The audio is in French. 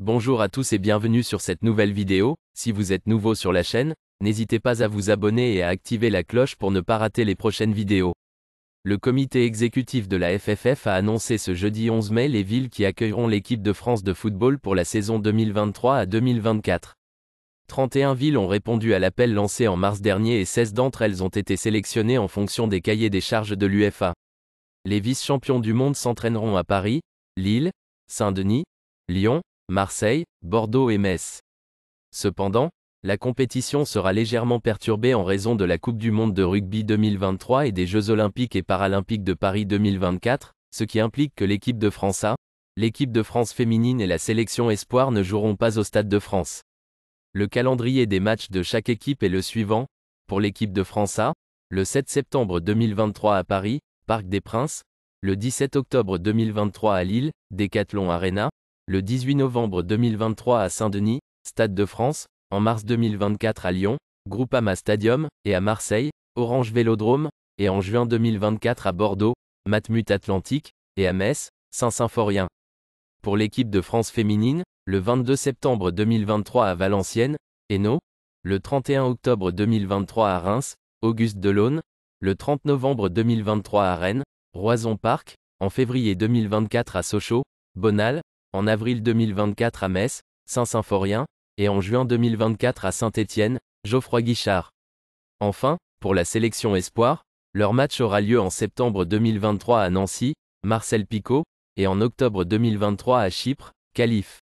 Bonjour à tous et bienvenue sur cette nouvelle vidéo, si vous êtes nouveau sur la chaîne, n'hésitez pas à vous abonner et à activer la cloche pour ne pas rater les prochaines vidéos. Le comité exécutif de la FFF a annoncé ce jeudi 11 mai les villes qui accueilleront l'équipe de France de football pour la saison 2023 à 2024. 31 villes ont répondu à l'appel lancé en mars dernier et 16 d'entre elles ont été sélectionnées en fonction des cahiers des charges de l'UFA. Les vice-champions du monde s'entraîneront à Paris, Lille, Saint-Denis, Lyon, Marseille, Bordeaux et Metz. Cependant, la compétition sera légèrement perturbée en raison de la Coupe du Monde de rugby 2023 et des Jeux olympiques et paralympiques de Paris 2024, ce qui implique que l'équipe de France A, l'équipe de France féminine et la sélection espoir ne joueront pas au Stade de France. Le calendrier des matchs de chaque équipe est le suivant. Pour l'équipe de France A, le 7 septembre 2023 à Paris, Parc des Princes, le 17 octobre 2023 à Lille, Decathlon Arena, le 18 novembre 2023 à Saint-Denis, Stade de France, en mars 2024 à Lyon, Groupama Stadium, et à Marseille, Orange Vélodrome, et en juin 2024 à Bordeaux, Matmut Atlantique, et à Metz, Saint-Symphorien. Pour l'équipe de France féminine, le 22 septembre 2023 à Valenciennes, Hainaut, le 31 octobre 2023 à Reims, Auguste Delaune, le 30 novembre 2023 à Rennes, Roison Parc, en février 2024 à Sochaux, Bonal, en avril 2024 à Metz, Saint-Symphorien, et en juin 2024 à Saint-Étienne, Geoffroy Guichard. Enfin, pour la sélection espoir, leur match aura lieu en septembre 2023 à Nancy, Marcel Picot, et en octobre 2023 à Chypre, Calife.